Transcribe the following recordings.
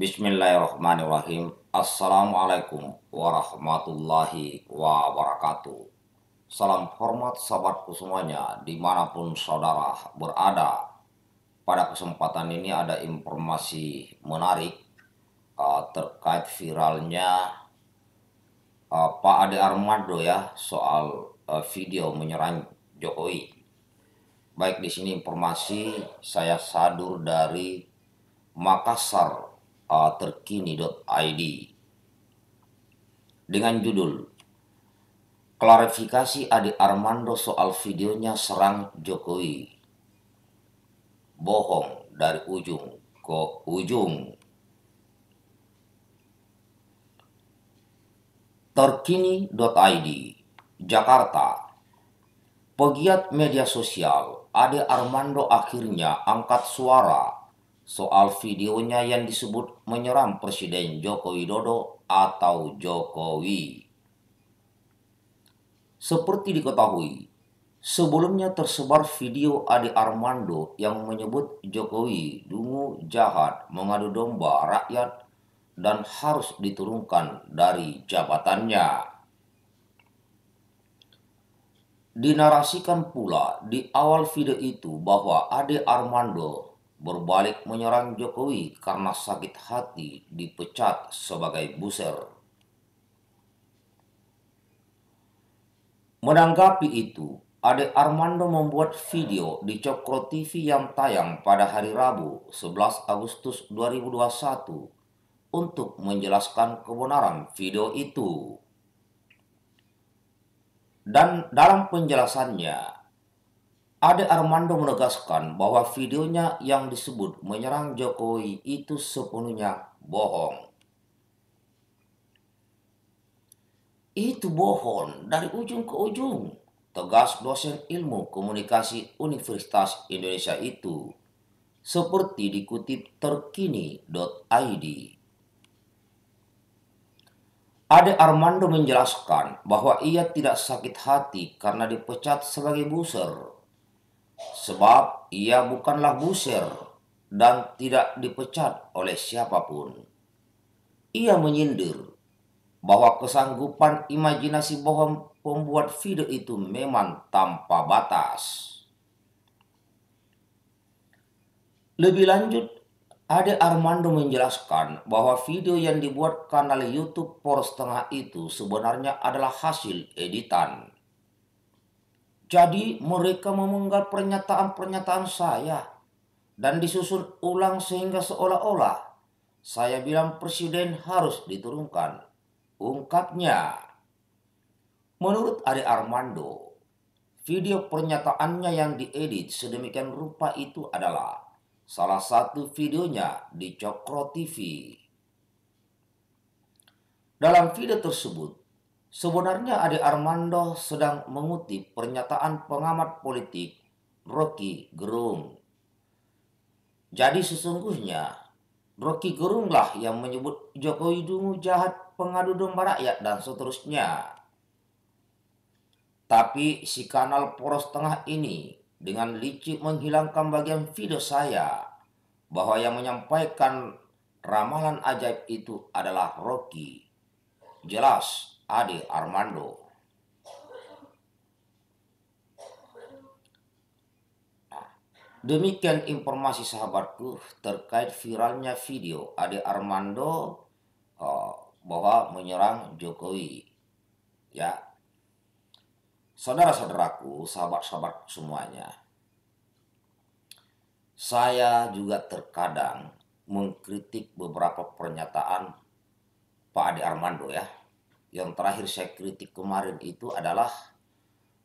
Bismillahirrahmanirrahim. Assalamualaikum warahmatullahi wabarakatuh. Salam hormat sahabatku semuanya dimanapun saudara berada. Pada kesempatan ini ada informasi menarik uh, terkait viralnya uh, Pak Ade Armando ya soal uh, video menyerang Jokowi. Baik di sini informasi saya sadur dari Makassar terkini.id dengan judul Klarifikasi Adi Armando soal videonya serang Jokowi. Bohong dari ujung ke ujung. Terkini.id Jakarta Pegiat media sosial Ade Armando akhirnya angkat suara soal videonya yang disebut menyerang Presiden Joko Widodo atau Jokowi. Seperti diketahui, sebelumnya tersebar video Ade Armando yang menyebut Jokowi dungu jahat mengadu domba rakyat dan harus diturunkan dari jabatannya. Dinarasikan pula di awal video itu bahwa Ade Armando berbalik menyerang Jokowi karena sakit hati dipecat sebagai buser. Menanggapi itu, Ade Armando membuat video di Cokro TV yang tayang pada hari Rabu 11 Agustus 2021 untuk menjelaskan kebenaran video itu. Dan dalam penjelasannya, Ade Armando menegaskan bahwa videonya yang disebut menyerang Jokowi itu sepenuhnya bohong. Itu bohong dari ujung ke ujung, tegas dosen ilmu komunikasi Universitas Indonesia itu, seperti dikutip terkini.id. Ade Armando menjelaskan bahwa ia tidak sakit hati karena dipecat sebagai buser sebab ia bukanlah busir dan tidak dipecat oleh siapapun. Ia menyindir bahwa kesanggupan imajinasi bohong pembuat video itu memang tanpa batas. Lebih lanjut, Ade Armando menjelaskan bahwa video yang dibuat kanal YouTube Poros Tengah itu sebenarnya adalah hasil editan. Jadi mereka memenggal pernyataan-pernyataan saya dan disusun ulang sehingga seolah-olah saya bilang presiden harus diturunkan. Ungkapnya. Menurut Ari Armando, video pernyataannya yang diedit sedemikian rupa itu adalah salah satu videonya di Cokro TV. Dalam video tersebut, Sebenarnya Ade Armando sedang mengutip pernyataan pengamat politik Rocky Gerung. Jadi sesungguhnya Rocky Gerunglah yang menyebut Jokowi dungu jahat pengadu domba rakyat dan seterusnya. Tapi si kanal poros tengah ini dengan licik menghilangkan bagian video saya bahwa yang menyampaikan ramalan ajaib itu adalah Rocky. Jelas, Ade Armando. Nah, demikian informasi sahabatku terkait viralnya video Ade Armando oh, bahwa menyerang Jokowi. Ya, saudara-saudaraku, sahabat-sahabat semuanya, saya juga terkadang mengkritik beberapa pernyataan Pak Ade Armando ya yang terakhir saya kritik kemarin itu adalah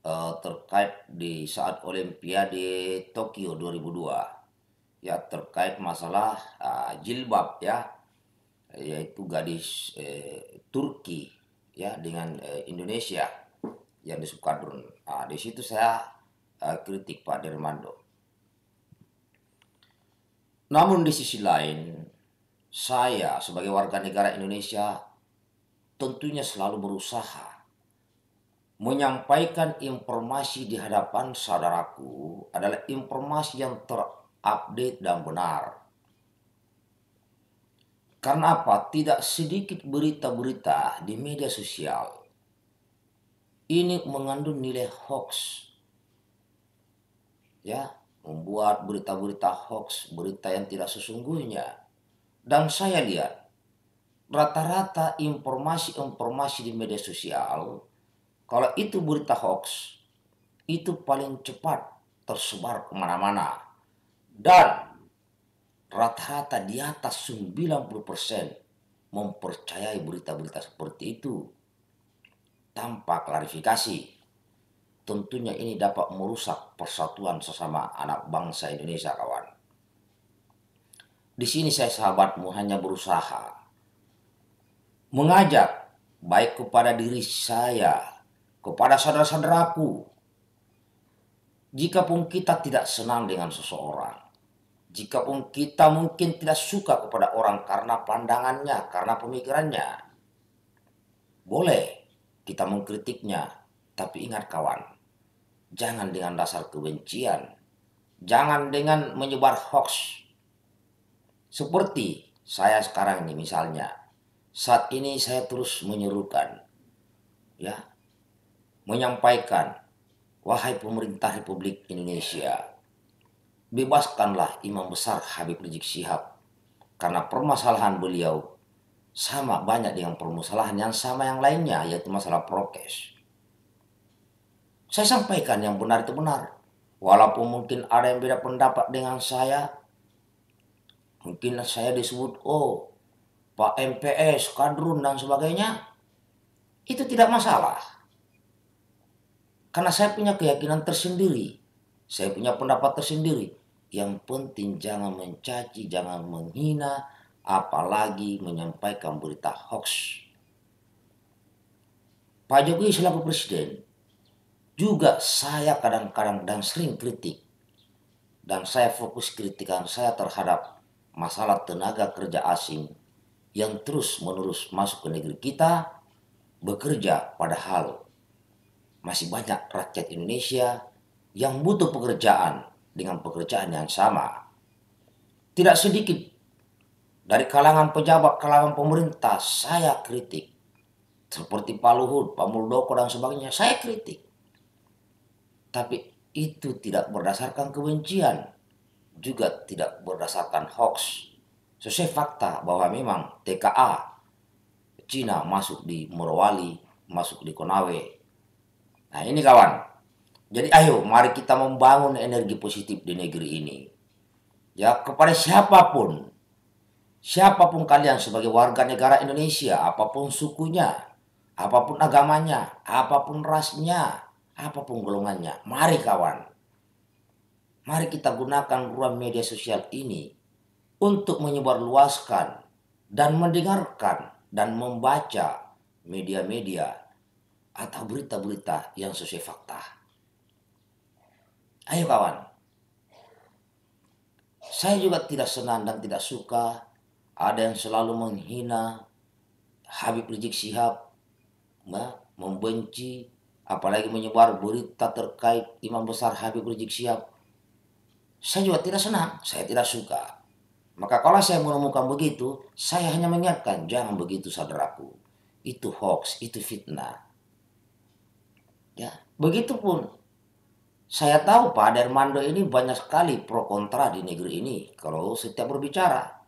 uh, terkait di saat Olimpiade Tokyo 2002 ya terkait masalah uh, jilbab ya yaitu gadis eh, Turki ya dengan eh, Indonesia yang di Sukadrun. Nah, di situ saya eh, kritik Pak Dermando. Namun di sisi lain saya sebagai warga negara Indonesia tentunya selalu berusaha menyampaikan informasi di hadapan saudaraku adalah informasi yang terupdate dan benar. Karena apa? Tidak sedikit berita-berita di media sosial ini mengandung nilai hoax. Ya, membuat berita-berita hoax, berita yang tidak sesungguhnya. Dan saya lihat rata-rata informasi-informasi di media sosial, kalau itu berita hoax, itu paling cepat tersebar kemana-mana. Dan rata-rata di atas 90% mempercayai berita-berita seperti itu tanpa klarifikasi. Tentunya ini dapat merusak persatuan sesama anak bangsa Indonesia, kawan. Di sini saya sahabatmu hanya berusaha mengajak baik kepada diri saya, kepada saudara-saudaraku. Jika pun kita tidak senang dengan seseorang, jika pun kita mungkin tidak suka kepada orang karena pandangannya, karena pemikirannya, boleh kita mengkritiknya, tapi ingat kawan, jangan dengan dasar kebencian, jangan dengan menyebar hoax. Seperti saya sekarang ini misalnya, saat ini saya terus menyerukan ya menyampaikan wahai pemerintah Republik Indonesia bebaskanlah imam besar Habib Rizik Syihab karena permasalahan beliau sama banyak dengan permasalahan yang sama yang lainnya yaitu masalah prokes saya sampaikan yang benar itu benar walaupun mungkin ada yang beda pendapat dengan saya mungkin saya disebut oh Pak MPS, Kadrun, dan sebagainya, itu tidak masalah. Karena saya punya keyakinan tersendiri, saya punya pendapat tersendiri. Yang penting jangan mencaci, jangan menghina, apalagi menyampaikan berita hoax. Pak Jokowi selaku presiden, juga saya kadang-kadang dan sering kritik. Dan saya fokus kritikan saya terhadap masalah tenaga kerja asing yang terus-menerus masuk ke negeri kita bekerja padahal masih banyak rakyat Indonesia yang butuh pekerjaan dengan pekerjaan yang sama. Tidak sedikit dari kalangan pejabat, kalangan pemerintah saya kritik. Seperti Pak Luhut, Pak Muldoko dan sebagainya, saya kritik. Tapi itu tidak berdasarkan kebencian, juga tidak berdasarkan hoax Sesuai fakta bahwa memang TKA Cina masuk di Morowali, masuk di Konawe. Nah ini kawan, jadi ayo mari kita membangun energi positif di negeri ini. Ya kepada siapapun, siapapun kalian sebagai warga negara Indonesia, apapun sukunya, apapun agamanya, apapun rasnya, apapun golongannya. Mari kawan, mari kita gunakan ruang media sosial ini untuk menyebarluaskan dan mendengarkan dan membaca media-media atau berita-berita yang sesuai fakta. Ayo kawan, saya juga tidak senang dan tidak suka ada yang selalu menghina Habib Rizik Sihab, ya, membenci, apalagi menyebar berita terkait Imam Besar Habib Rizik Sihab. Saya juga tidak senang, saya tidak suka. Maka kalau saya menemukan begitu, saya hanya mengingatkan, jangan begitu saudaraku. Itu hoax, itu fitnah. Ya, begitupun saya tahu Pak Dermando ini banyak sekali pro kontra di negeri ini kalau setiap berbicara.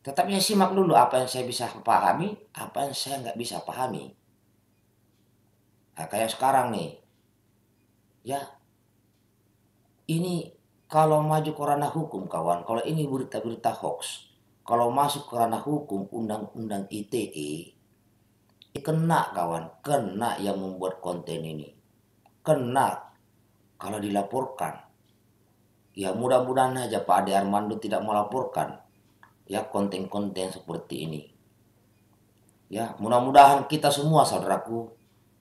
tetapnya simak dulu apa yang saya bisa pahami, apa yang saya nggak bisa pahami. Nah, kayak sekarang nih, ya ini kalau maju ke ranah hukum kawan, kalau ini berita-berita hoax, kalau masuk ke ranah hukum undang-undang ITE, kena kawan, kena yang membuat konten ini. Kena kalau dilaporkan. Ya mudah-mudahan aja Pak Ade Armando tidak melaporkan ya konten-konten seperti ini. Ya, mudah-mudahan kita semua saudaraku,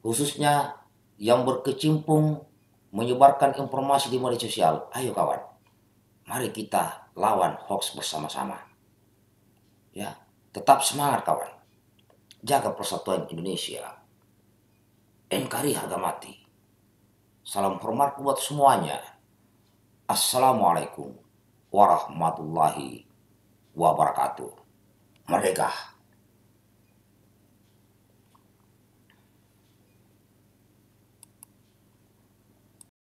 khususnya yang berkecimpung menyebarkan informasi di media sosial. Ayo kawan, mari kita lawan hoax bersama-sama. Ya, tetap semangat kawan. Jaga persatuan Indonesia. NKRI harga mati. Salam hormat buat semuanya. Assalamualaikum warahmatullahi wabarakatuh. Merdeka!